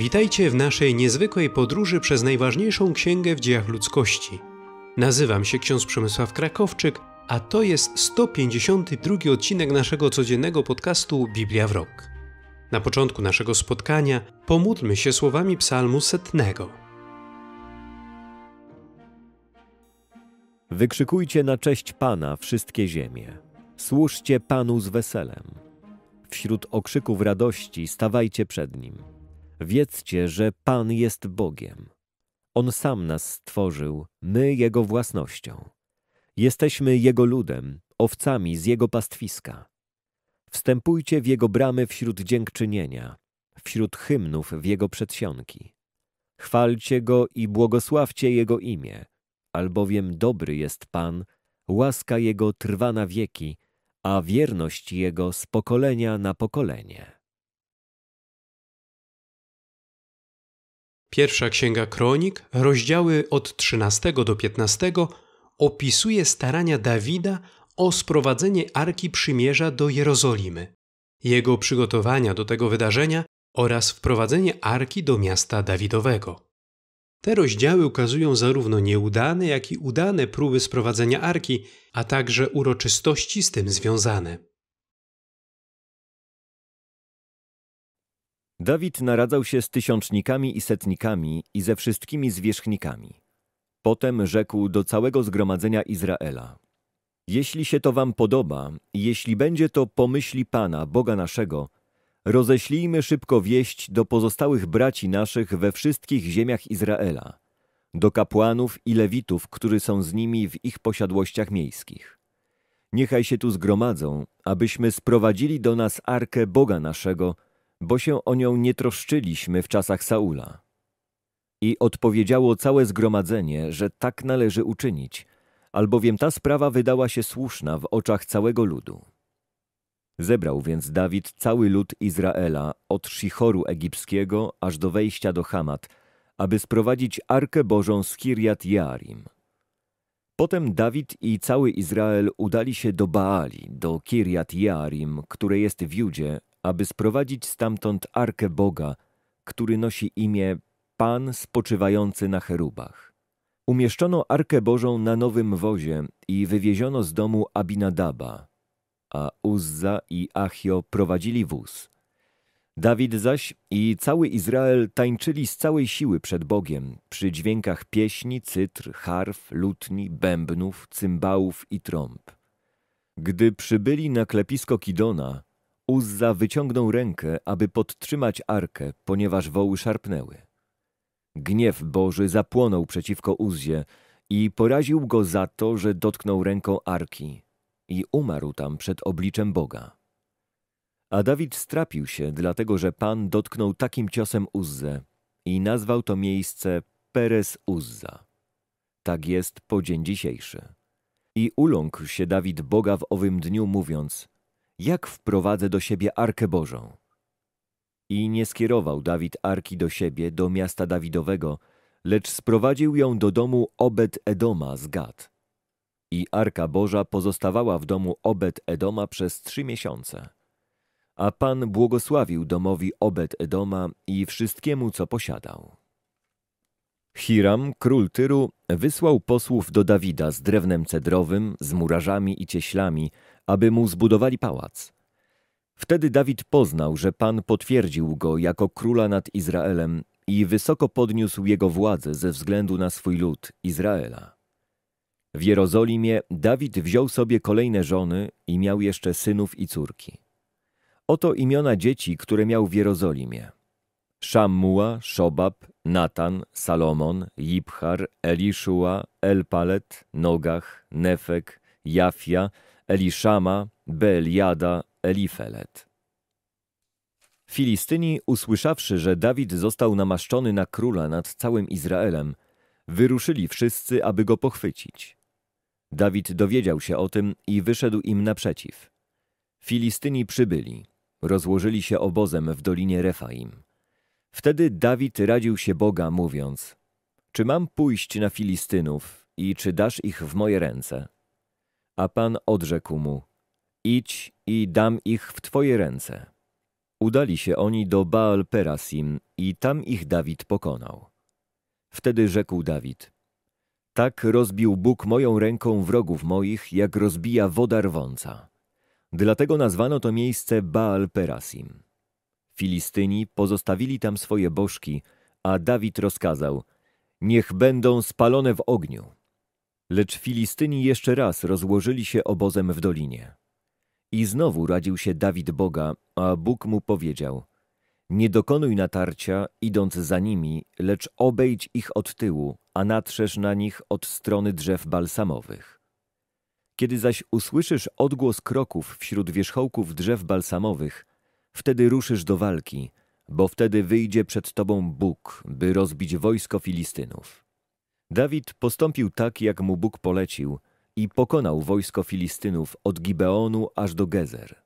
Witajcie w naszej niezwykłej podróży przez najważniejszą księgę w dziejach ludzkości. Nazywam się ksiądz Przemysław Krakowczyk, a to jest 152 odcinek naszego codziennego podcastu Biblia w Rok. Na początku naszego spotkania pomódlmy się słowami psalmu setnego. Wykrzykujcie na cześć Pana wszystkie ziemie. Służcie Panu z weselem. Wśród okrzyków radości stawajcie przed Nim. Wiedzcie, że Pan jest Bogiem. On sam nas stworzył, my Jego własnością. Jesteśmy Jego ludem, owcami z Jego pastwiska. Wstępujcie w Jego bramy wśród dziękczynienia, wśród hymnów w Jego przedsionki. Chwalcie Go i błogosławcie Jego imię, albowiem dobry jest Pan, łaska Jego trwa na wieki, a wierność Jego z pokolenia na pokolenie. Pierwsza Księga Kronik, rozdziały od 13 do 15, opisuje starania Dawida o sprowadzenie Arki Przymierza do Jerozolimy, jego przygotowania do tego wydarzenia oraz wprowadzenie Arki do miasta Dawidowego. Te rozdziały ukazują zarówno nieudane, jak i udane próby sprowadzenia Arki, a także uroczystości z tym związane. Dawid naradzał się z tysiącznikami i setnikami i ze wszystkimi zwierzchnikami. Potem rzekł do całego zgromadzenia Izraela: Jeśli się to wam podoba, jeśli będzie to pomyśli Pana, Boga naszego, roześlijmy szybko wieść do pozostałych braci naszych we wszystkich ziemiach Izraela, do kapłanów i lewitów, którzy są z nimi w ich posiadłościach miejskich. Niechaj się tu zgromadzą, abyśmy sprowadzili do nas arkę Boga naszego, bo się o nią nie troszczyliśmy w czasach Saula. I odpowiedziało całe zgromadzenie, że tak należy uczynić, albowiem ta sprawa wydała się słuszna w oczach całego ludu. Zebrał więc Dawid cały lud Izraela od Szichoru egipskiego aż do wejścia do Hamat, aby sprowadzić Arkę Bożą z Kirjat Jarim. Potem Dawid i cały Izrael udali się do Baali, do Kirjat Jarim, które jest w Judzie, aby sprowadzić stamtąd arkę Boga, który nosi imię Pan spoczywający na cherubach. Umieszczono arkę Bożą na nowym wozie i wywieziono z domu Abinadaba, a Uzza i Achio prowadzili wóz. Dawid zaś i cały Izrael tańczyli z całej siły przed Bogiem przy dźwiękach pieśni, cytr, harf, lutni, bębnów, cymbałów i trąb. Gdy przybyli na klepisko Kidona, Uzza wyciągnął rękę, aby podtrzymać arkę, ponieważ woły szarpnęły. Gniew Boży zapłonął przeciwko Uzzie i poraził go za to, że dotknął ręką arki i umarł tam przed obliczem Boga. A Dawid strapił się, dlatego że Pan dotknął takim ciosem Uzzę i nazwał to miejsce Peres Uzza. Tak jest po dzień dzisiejszy. I uląkł się Dawid Boga w owym dniu, mówiąc – jak wprowadzę do siebie Arkę Bożą? I nie skierował Dawid Arki do siebie, do miasta Dawidowego, lecz sprowadził ją do domu Obed-Edoma z Gad. I Arka Boża pozostawała w domu Obed-Edoma przez trzy miesiące. A Pan błogosławił domowi Obed-Edoma i wszystkiemu, co posiadał. Hiram, król Tyru, wysłał posłów do Dawida z drewnem cedrowym, z murarzami i cieślami, aby mu zbudowali pałac. Wtedy Dawid poznał, że Pan potwierdził go jako króla nad Izraelem i wysoko podniósł jego władzę ze względu na swój lud, Izraela. W Jerozolimie Dawid wziął sobie kolejne żony i miał jeszcze synów i córki. Oto imiona dzieci, które miał w Jerozolimie. Szammuła, Szobab, Natan, Salomon, Jibchar, Eliszua, Elpalet, Nogach, Nefek, Jafia, Eliszama, Beeliada, Elifelet. Filistyni, usłyszawszy, że Dawid został namaszczony na króla nad całym Izraelem, wyruszyli wszyscy, aby go pochwycić. Dawid dowiedział się o tym i wyszedł im naprzeciw. Filistyni przybyli, rozłożyli się obozem w dolinie Refaim. Wtedy Dawid radził się Boga, mówiąc: Czy mam pójść na Filistynów i czy dasz ich w moje ręce? A pan odrzekł mu, idź i dam ich w twoje ręce. Udali się oni do Baal Perasim i tam ich Dawid pokonał. Wtedy rzekł Dawid, tak rozbił Bóg moją ręką wrogów moich, jak rozbija woda rwąca. Dlatego nazwano to miejsce Baal Perasim. Filistyni pozostawili tam swoje bożki, a Dawid rozkazał, niech będą spalone w ogniu. Lecz Filistyni jeszcze raz rozłożyli się obozem w dolinie. I znowu radził się Dawid Boga, a Bóg mu powiedział – nie dokonuj natarcia, idąc za nimi, lecz obejdź ich od tyłu, a natrzesz na nich od strony drzew balsamowych. Kiedy zaś usłyszysz odgłos kroków wśród wierzchołków drzew balsamowych, wtedy ruszysz do walki, bo wtedy wyjdzie przed tobą Bóg, by rozbić wojsko Filistynów. Dawid postąpił tak, jak mu Bóg polecił i pokonał wojsko Filistynów od Gibeonu aż do Gezer.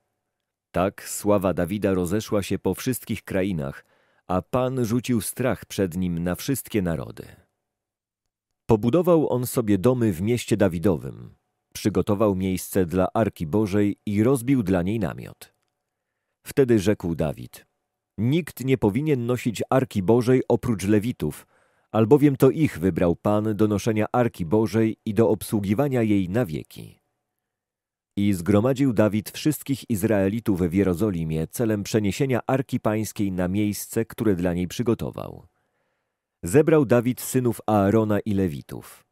Tak sława Dawida rozeszła się po wszystkich krainach, a Pan rzucił strach przed nim na wszystkie narody. Pobudował on sobie domy w mieście Dawidowym, przygotował miejsce dla Arki Bożej i rozbił dla niej namiot. Wtedy rzekł Dawid, nikt nie powinien nosić Arki Bożej oprócz Lewitów – albowiem to ich wybrał Pan do noszenia Arki Bożej i do obsługiwania jej na wieki. I zgromadził Dawid wszystkich Izraelitów w Jerozolimie celem przeniesienia Arki Pańskiej na miejsce, które dla niej przygotował. Zebrał Dawid synów Aarona i Lewitów,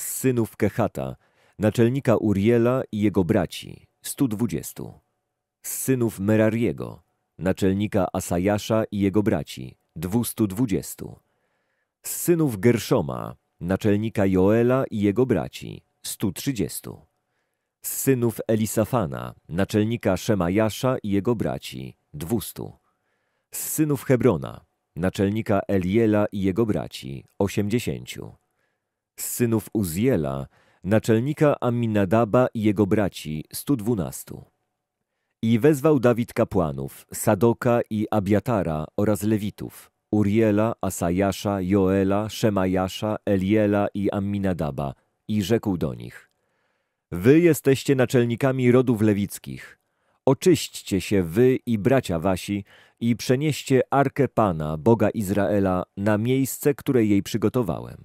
z synów Kehata, naczelnika Uriela i jego braci, stu dwudziestu, z synów Merariego, naczelnika Asajasza i jego braci, dwustu dwudziestu z synów Gerszoma, naczelnika Joela i jego braci, 130. Z synów Elisafana, naczelnika Szemajasza i jego braci, 200. Z synów Hebrona, naczelnika Eliela i jego braci, 80. Z synów Uziela, naczelnika Aminadaba i jego braci, 112. I wezwał Dawid kapłanów, Sadoka i Abiatara oraz Lewitów, Uriela, Asajasza, Joela, Szemajasza, Eliela i Amminadaba i rzekł do nich Wy jesteście naczelnikami rodów lewickich. Oczyśćcie się wy i bracia wasi i przenieście Arkę Pana, Boga Izraela, na miejsce, które jej przygotowałem.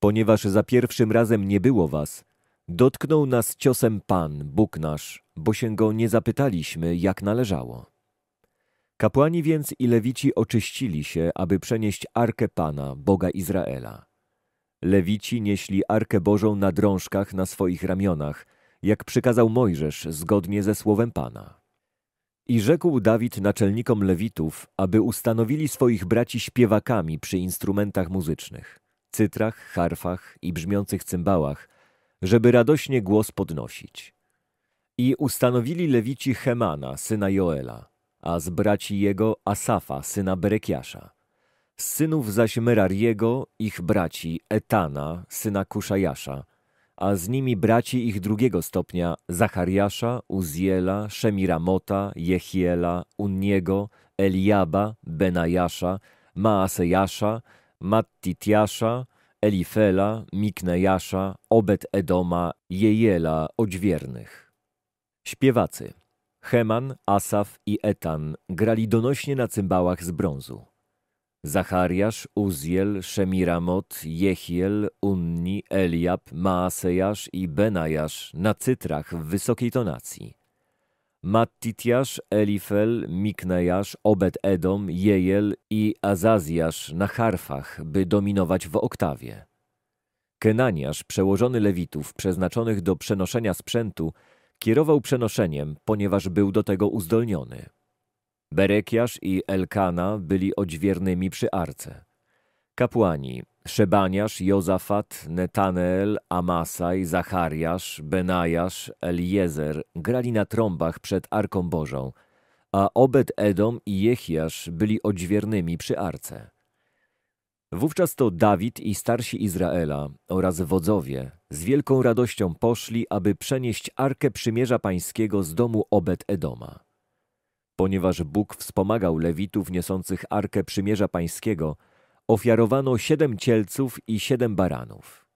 Ponieważ za pierwszym razem nie było was, dotknął nas ciosem Pan, Bóg nasz, bo się go nie zapytaliśmy, jak należało. Kapłani więc i Lewici oczyścili się, aby przenieść Arkę Pana, Boga Izraela. Lewici nieśli Arkę Bożą na drążkach na swoich ramionach, jak przykazał Mojżesz zgodnie ze słowem Pana. I rzekł Dawid naczelnikom Lewitów, aby ustanowili swoich braci śpiewakami przy instrumentach muzycznych, cytrach, harfach i brzmiących cymbałach, żeby radośnie głos podnosić. I ustanowili Lewici Chemana, syna Joela, a z braci jego Asafa, syna Berekiasza. Z synów zaś Merariego, ich braci, Etana, syna Kuszajasza, a z nimi braci ich drugiego stopnia, Zachariasza, Uziela, Szemiramota, Jechiela, Unniego, Eliaba, Benajasza, Maasejasza, Mattitiasza, Elifela, Miknejasza, Obed-Edoma, Jejela, Odźwiernych. Śpiewacy – Heman, Asaf i Etan grali donośnie na cymbałach z brązu. Zachariasz, Uziel, Szemiramot, Jehiel, Unni, Eliab, Maasejasz i Benajasz na cytrach w wysokiej tonacji. Mattitjasz, Elifel, Miknejasz, Obed-Edom, Jejel i Azazjasz na harfach, by dominować w oktawie. Kenaniasz, przełożony Lewitów, przeznaczonych do przenoszenia sprzętu, Kierował przenoszeniem, ponieważ był do tego uzdolniony. Berekiasz i Elkana byli odźwiernymi przy arce. Kapłani Szebaniasz, Jozafat, Netaneel, Amasaj, Zachariasz, Benajasz, Eliezer grali na trąbach przed Arką Bożą, a Obed-Edom i Jechiasz byli odźwiernymi przy arce. Wówczas to Dawid i starsi Izraela oraz wodzowie z wielką radością poszli, aby przenieść Arkę Przymierza Pańskiego z domu Obed-Edoma. Ponieważ Bóg wspomagał Lewitów niosących Arkę Przymierza Pańskiego, ofiarowano siedem cielców i siedem baranów.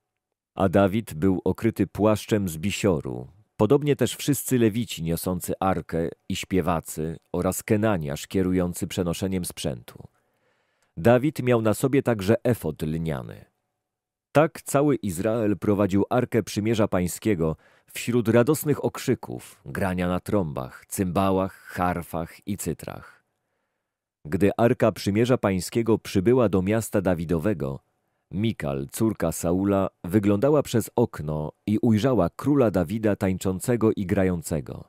A Dawid był okryty płaszczem z bisioru, podobnie też wszyscy Lewici niosący Arkę i śpiewacy oraz kenaniarz kierujący przenoszeniem sprzętu. Dawid miał na sobie także efod lniany. Tak cały Izrael prowadził Arkę Przymierza Pańskiego wśród radosnych okrzyków, grania na trąbach, cymbałach, harfach i cytrach. Gdy Arka Przymierza Pańskiego przybyła do miasta Dawidowego, Mikal, córka Saula, wyglądała przez okno i ujrzała króla Dawida tańczącego i grającego.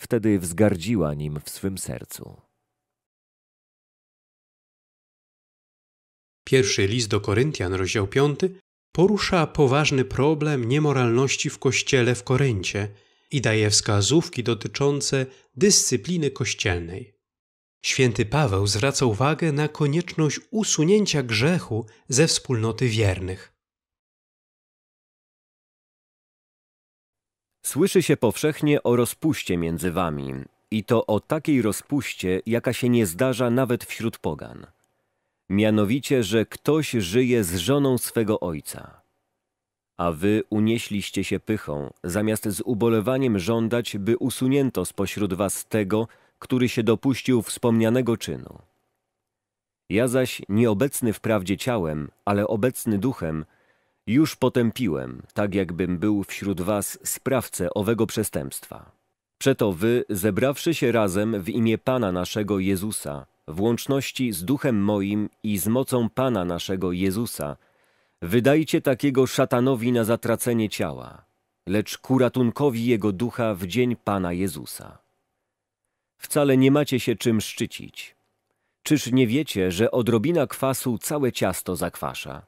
Wtedy wzgardziła nim w swym sercu. Pierwszy list do Koryntian, rozdział 5, porusza poważny problem niemoralności w kościele w Koryncie i daje wskazówki dotyczące dyscypliny kościelnej. Święty Paweł zwraca uwagę na konieczność usunięcia grzechu ze wspólnoty wiernych. Słyszy się powszechnie o rozpuście między wami, i to o takiej rozpuście, jaka się nie zdarza nawet wśród pogan mianowicie, że ktoś żyje z żoną swego ojca. A wy unieśliście się pychą, zamiast z ubolewaniem żądać, by usunięto spośród was tego, który się dopuścił wspomnianego czynu. Ja zaś, nieobecny wprawdzie ciałem, ale obecny duchem, już potępiłem, tak jakbym był wśród was sprawcę owego przestępstwa. Przeto wy, zebrawszy się razem w imię Pana naszego Jezusa, w łączności z duchem moim i z mocą Pana naszego Jezusa, wydajcie takiego szatanowi na zatracenie ciała, lecz ku ratunkowi jego ducha w dzień Pana Jezusa. Wcale nie macie się czym szczycić. Czyż nie wiecie, że odrobina kwasu całe ciasto zakwasza?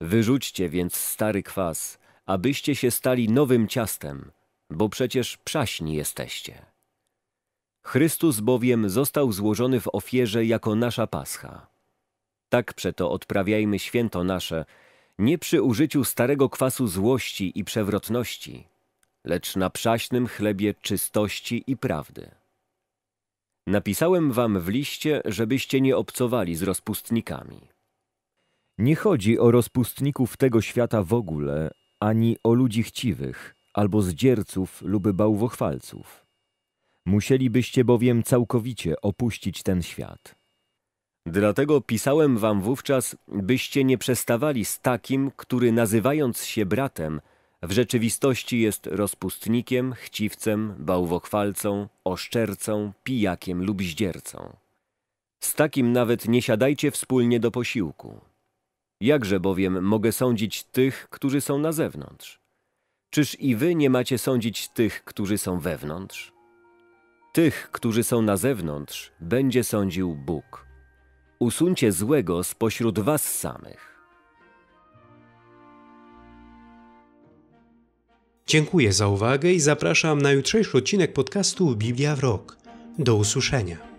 Wyrzućcie więc stary kwas, abyście się stali nowym ciastem, bo przecież przaśni jesteście. Chrystus bowiem został złożony w ofierze jako nasza pascha. Tak przeto odprawiajmy święto nasze, nie przy użyciu starego kwasu złości i przewrotności, lecz na przaśnym chlebie czystości i prawdy. Napisałem wam w liście, żebyście nie obcowali z rozpustnikami. Nie chodzi o rozpustników tego świata w ogóle, ani o ludzi chciwych, albo zdzierców lub bałwochwalców Musielibyście bowiem całkowicie opuścić ten świat. Dlatego pisałem wam wówczas, byście nie przestawali z takim, który nazywając się bratem, w rzeczywistości jest rozpustnikiem, chciwcem, bałwochwalcą, oszczercą, pijakiem lub zdziercą. Z takim nawet nie siadajcie wspólnie do posiłku. Jakże bowiem mogę sądzić tych, którzy są na zewnątrz? Czyż i wy nie macie sądzić tych, którzy są wewnątrz? Tych, którzy są na zewnątrz, będzie sądził Bóg. Usuńcie złego spośród was samych. Dziękuję za uwagę i zapraszam na jutrzejszy odcinek podcastu Biblia w Rok. Do usłyszenia.